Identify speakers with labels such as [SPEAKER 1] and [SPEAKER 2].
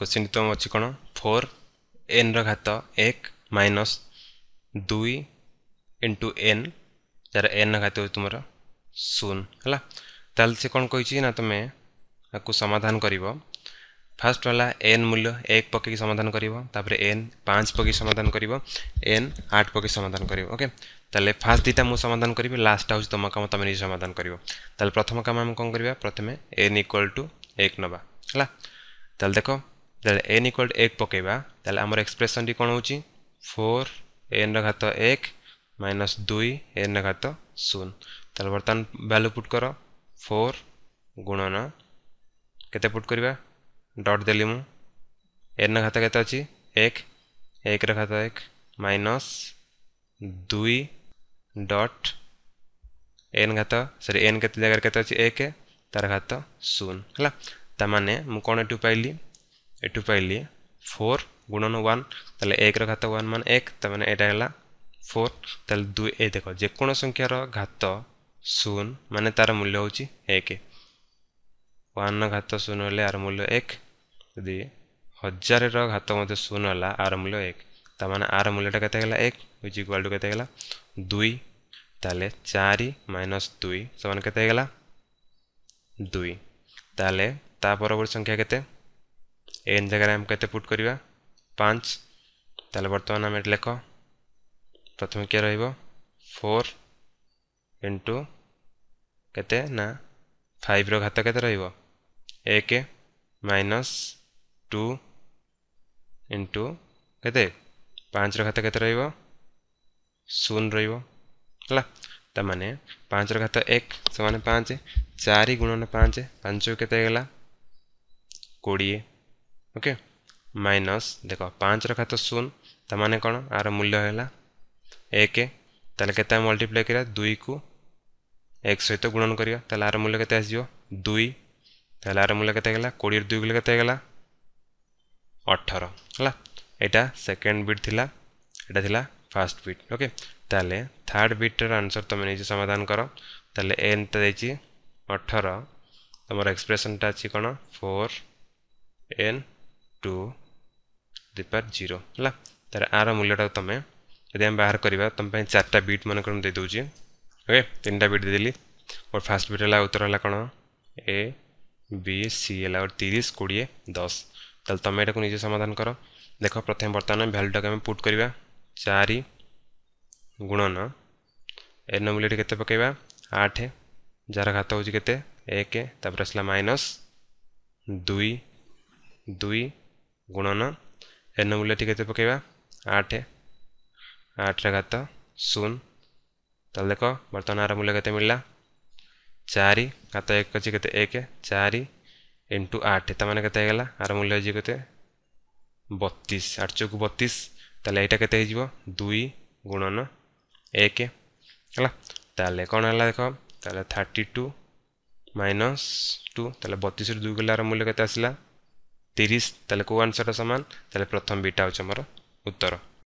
[SPEAKER 1] question तो अच्छे कौन फोर एन रात एक माइनस दुई इंटु एन जार एन घात हो तुम शून है से कौन कही ना तुम आपको समाधान कर फास्ट वाला एन मूल्य एक पक समाधान कर एन पाँच पक समाधान कर एन आठ पक समाधान कर ओके तेल फास्ट दुटा মু समाधान करी लास्ट हूँ तुम कम तुम निजे समाधान कर प्रथम कम आम कौन करवा प्रथम एन इक्वाल टू एक नवा है देख যেটা এন ইকুয়াল টু এক পকাইবা তাহলে আমার এক্সপ্রেসনটি কোণ হচ্ছে ফোর এন্র ঘাত এক মাইনস দুই এন্র ঘাত শূন্য তাহলে বর্তমান ভ্যালু পুট কর ফোর গুণন কেতে পুট করা ডট দেলি মু এন্র ঘাত কেতে অছি এক একর ঘাত এক মাইনস দুই ডট এন ঘাত সরি এন কেতে জায়গায় কেতে অছি এক তার ঘাত শূন্য হল তার মানে মু কোণ এটু পাইলি এটু পাইলি ফোর গুণন ওয়ান তাহলে একর ঘাত ওয়ান মান এক তার মানে এটা হল ফোর তাহলে দুই এই দেখ যেকোন সংখ্যার ঘাত শূন্য মানে তার মূল্য হচ্ছে এক ওয়ান ঘাত শূন্য হলে আর মূল্য এক যদি হজারের ঘাত মধ্যে শূন্য হল আর মূল্য এক তার মানে আর মূল্যটা কত গেল এক হুইচ ইকুয়াল টু কত গেল দুই তাহলে চারি মাইনস দুই সমান কত গেল দুই তাহলে তা পরবর্তী সংখ্যা কত एन जगह आम के पुट करवा पाँच तेल बर्तमान आम लेख प्रथम किए रोर इंटु के फाइव्र घात के एक माइनस टू इंटु के पाँच घात के शून रे पाँच घात एक पाँच चार गुणन पाँच पांच के कोड़े ओके माइनस देख पाँच रखा तो शून तमाने कौन आर मूल्य है एक तेल के मल्टीप्लाय कर दुई को एक सहित तो गुणन कर मूल्य के आसो दुई तेल आर मूल्य के कोड़े दुई गले के अठर है यहाँ सेकेंड बिट थी यहाँ थी फास्ट बिट ओके ताले थार्ड बीट्र आंसर तुम निजे समाधान कर ताले एन तो अठर तुम एक्सप्रेसन अच्छी कौन फोर एन टू पार जीरो है तार आर मूल्यटा तुम यदि आम बाहर करवा तुम्हें चार्टा बीट मन कर देदे ओके तीन टा बीट देदेली और फास्ट बीट है उत्तर है कौन ए बी सी है और तीस कोड़े दस तेल तुम यहाँ निजे समाधान कर देख प्रथम बर्तमान भैल्यूटा को पुट करवा चार गुणन एन मूल्य के पकईवा आठ जार घात होते एक आसला माइनस दुई दुई ଗୁଣନ ଏନ୍ ମୂଲ୍ୟଟି କେତେ ପକାଇବା ଆଠ ଆଠର ଘାତ ଶୂନ ତାହେଲେ ଦେଖ ବର୍ତ୍ତମାନ ଆର ମୂଲ୍ୟ କେତେ ମିଳିଲା ଚାରି ଘାତ ଏକ ଅଛି କେତେ ଏକ ଚାରି ଇଣ୍ଟୁ ଆଠ ତାମାନେ କେତେ ହେଇଗଲା ଆର ମୂଲ୍ୟ ହେଇଯିବ କେତେ ବତିଶ ଆଠ ଚଉକୁ ବତିଶ ତାହେଲେ ଏଇଟା କେତେ ହେଇଯିବ ଦୁଇ ଗୁଣନ ଏକ ହେଲା ତାହେଲେ କ'ଣ ହେଲା ଦେଖ ତାହେଲେ ଥାର୍ଟି ଟୁ ମାଇନସ୍ ଟୁ ତାହେଲେ ବତିଶରୁ ଦୁଇ ଗଲେ ଆର ମୂଲ୍ୟ କେତେ ଆସିଲା ତିରିଶ ତାହେଲେ କେଉଁ ଆନ୍ସର୍ଟା ସମାନ ତାହେଲେ ପ୍ରଥମ ବିଟା ହେଉଛି ଆମର ଉତ୍ତର